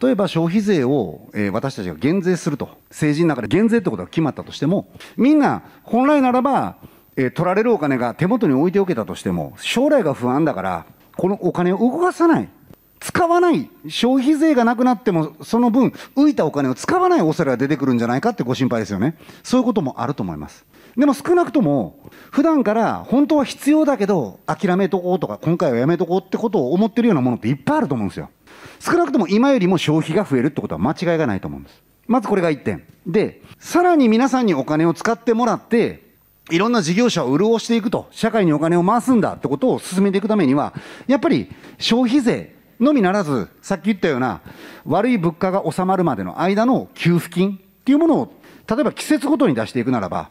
例えば消費税を、えー、私たちが減税すると、政治の中で減税ってことが決まったとしても、みんな本来ならば、えー、取られるお金が手元に置いておけたとしても、将来が不安だから、このお金を動かさない。使わない。消費税がなくなっても、その分、浮いたお金を使わない恐れが出てくるんじゃないかってご心配ですよね。そういうこともあると思います。でも少なくとも普段から本当は必要だけど諦めとこうとか今回はやめとこうってことを思ってるようなものっていっぱいあると思うんですよ少なくとも今よりも消費が増えるってことは間違いがないと思うんですまずこれが1点でさらに皆さんにお金を使ってもらっていろんな事業者を潤していくと社会にお金を回すんだってことを進めていくためにはやっぱり消費税のみならずさっき言ったような悪い物価が収まるまでの間の給付金っていうものを例えば季節ごとに出していくならば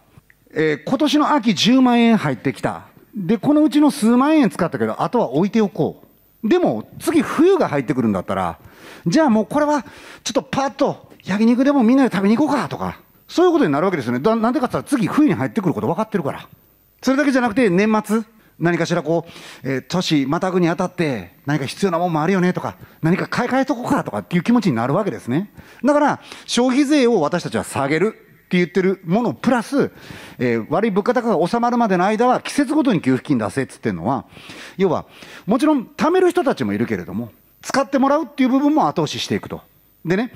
えー、今年の秋10万円入ってきた。で、このうちの数万円使ったけど、あとは置いておこう。でも、次冬が入ってくるんだったら、じゃあもうこれは、ちょっとパッと、焼肉でもみんなで食べに行こうかとか、そういうことになるわけですよね。だなんでかって言ったら次冬に入ってくること分かってるから。それだけじゃなくて、年末、何かしらこう、えー、年またぐにあたって何か必要なもんもあるよねとか何か買い替えとこうかとかっていう気持ちになるわけですねだから消費税を私たちは下げるって言ってるものプラス、えー、悪い物価高が収まるまでの間は季節ごとに給付金出せっつってるのは要はもちろん貯める人たちもいるけれども使ってもらうっていう部分も後押ししていくと。でね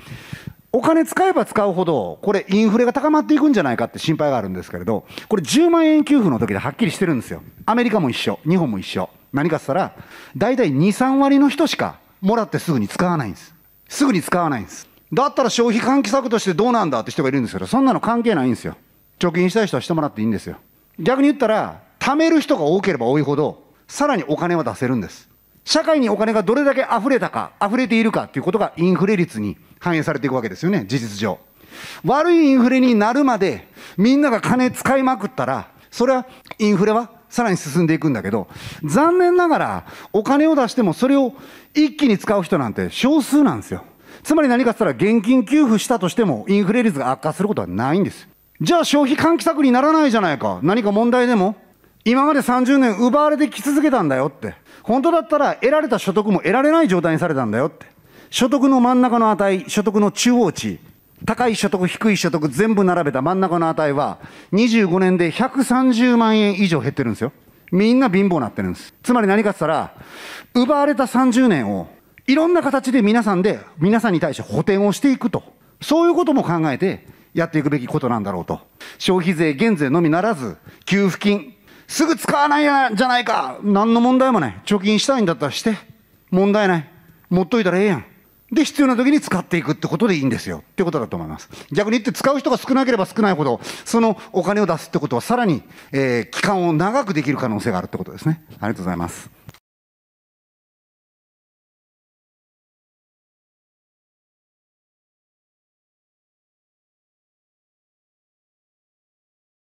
お金使えば使うほど、これ、インフレが高まっていくんじゃないかって心配があるんですけれど、これ、10万円給付の時ではっきりしてるんですよ。アメリカも一緒、日本も一緒。何かっつったら、大体2、3割の人しかもらってすぐに使わないんです。すぐに使わないんです。だったら消費喚起策としてどうなんだって人がいるんですけど、そんなの関係ないんですよ。貯金したい人はしてもらっていいんですよ。逆に言ったら、貯める人が多ければ多いほど、さらにお金は出せるんです。社会にお金がどれだけ溢れたか、溢れているかということがインフレ率に反映されていくわけですよね、事実上。悪いインフレになるまで、みんなが金使いまくったら、それはインフレはさらに進んでいくんだけど、残念ながらお金を出してもそれを一気に使う人なんて少数なんですよ。つまり何かしたら現金給付したとしてもインフレ率が悪化することはないんです。じゃあ消費喚起策にならないじゃないか。何か問題でも。今まで30年奪われてき続けたんだよって。本当だったら得られた所得も得られない状態にされたんだよって。所得の真ん中の値、所得の中央値、高い所得、低い所得全部並べた真ん中の値は25年で130万円以上減ってるんですよ。みんな貧乏になってるんです。つまり何かって言ったら、奪われた30年をいろんな形で皆さんで、皆さんに対して補填をしていくと。そういうことも考えてやっていくべきことなんだろうと。消費税減税のみならず、給付金、すぐ使わないじゃないか。何の問題もない。貯金したいんだったらして。問題ない。持っといたらええやん。で、必要な時に使っていくってことでいいんですよ。ってことだと思います。逆に言って使う人が少なければ少ないほど、そのお金を出すってことはさらに、えー、期間を長くできる可能性があるってことですね。ありがとうございます。